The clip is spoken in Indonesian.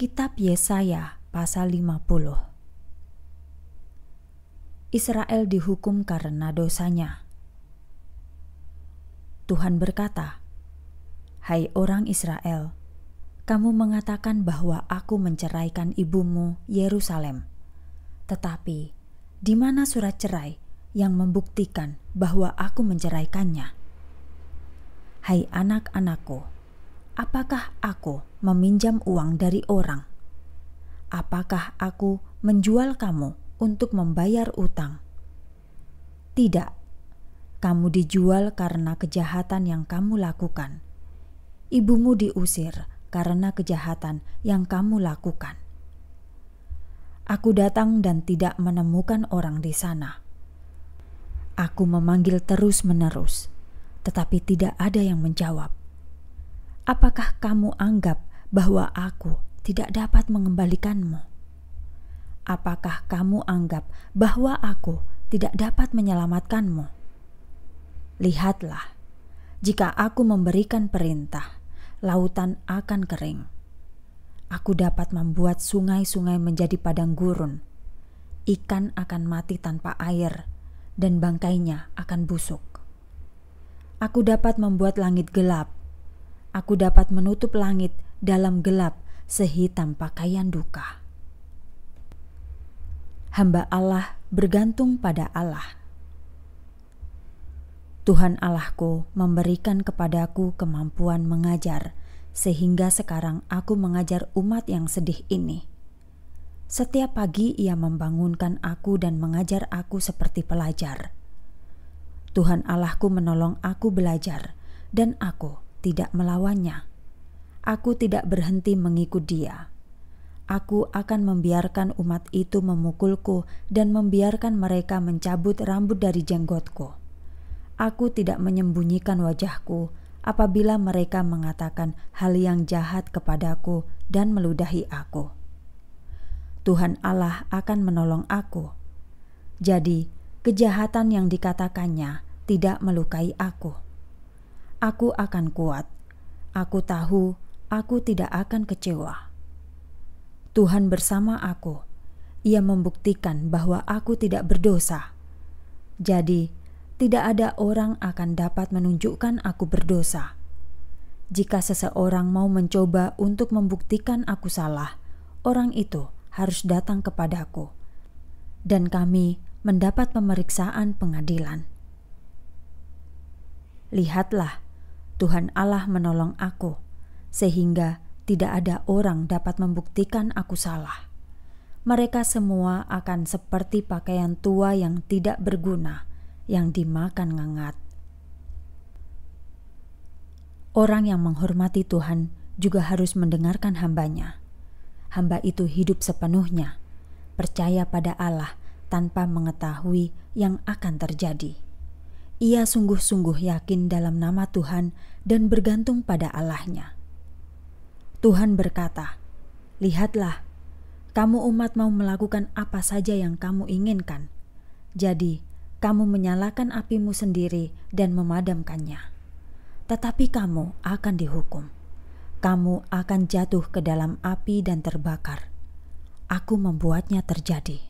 Kitab Yesaya pasal 50 Israel dihukum karena dosanya. Tuhan berkata, "Hai orang Israel, kamu mengatakan bahwa aku menceraikan ibumu, Yerusalem. Tetapi, di mana surat cerai yang membuktikan bahwa aku menceraikannya?" Hai anak-anakku, Apakah aku meminjam uang dari orang? Apakah aku menjual kamu untuk membayar utang? Tidak, kamu dijual karena kejahatan yang kamu lakukan. Ibumu diusir karena kejahatan yang kamu lakukan. Aku datang dan tidak menemukan orang di sana. Aku memanggil terus-menerus, tetapi tidak ada yang menjawab. Apakah kamu anggap bahwa aku tidak dapat mengembalikanmu? Apakah kamu anggap bahwa aku tidak dapat menyelamatkanmu? Lihatlah, jika aku memberikan perintah, lautan akan kering. Aku dapat membuat sungai-sungai menjadi padang gurun. Ikan akan mati tanpa air, dan bangkainya akan busuk. Aku dapat membuat langit gelap Aku dapat menutup langit dalam gelap sehitam pakaian duka. Hamba Allah bergantung pada Allah. Tuhan Allahku memberikan kepadaku kemampuan mengajar, sehingga sekarang aku mengajar umat yang sedih ini. Setiap pagi ia membangunkan aku dan mengajar aku seperti pelajar. Tuhan Allahku menolong aku belajar, dan aku tidak melawannya. Aku tidak berhenti mengikut dia. Aku akan membiarkan umat itu memukulku dan membiarkan mereka mencabut rambut dari jenggotku. Aku tidak menyembunyikan wajahku apabila mereka mengatakan hal yang jahat kepadaku dan meludahi aku. Tuhan Allah akan menolong aku. Jadi, kejahatan yang dikatakannya tidak melukai aku. Aku akan kuat. Aku tahu aku tidak akan kecewa. Tuhan bersama aku. Ia membuktikan bahwa aku tidak berdosa. Jadi, tidak ada orang akan dapat menunjukkan aku berdosa. Jika seseorang mau mencoba untuk membuktikan aku salah, orang itu harus datang kepadaku, dan kami mendapat pemeriksaan pengadilan. Lihatlah Tuhan Allah menolong aku, sehingga tidak ada orang dapat membuktikan aku salah. Mereka semua akan seperti pakaian tua yang tidak berguna, yang dimakan ngangat. Orang yang menghormati Tuhan juga harus mendengarkan hambanya. Hamba itu hidup sepenuhnya, percaya pada Allah tanpa mengetahui yang akan terjadi ia sungguh-sungguh yakin dalam nama Tuhan dan bergantung pada Allahnya. Tuhan berkata, "Lihatlah, kamu umat mau melakukan apa saja yang kamu inginkan. Jadi, kamu menyalakan apimu sendiri dan memadamkannya. Tetapi kamu akan dihukum. Kamu akan jatuh ke dalam api dan terbakar. Aku membuatnya terjadi."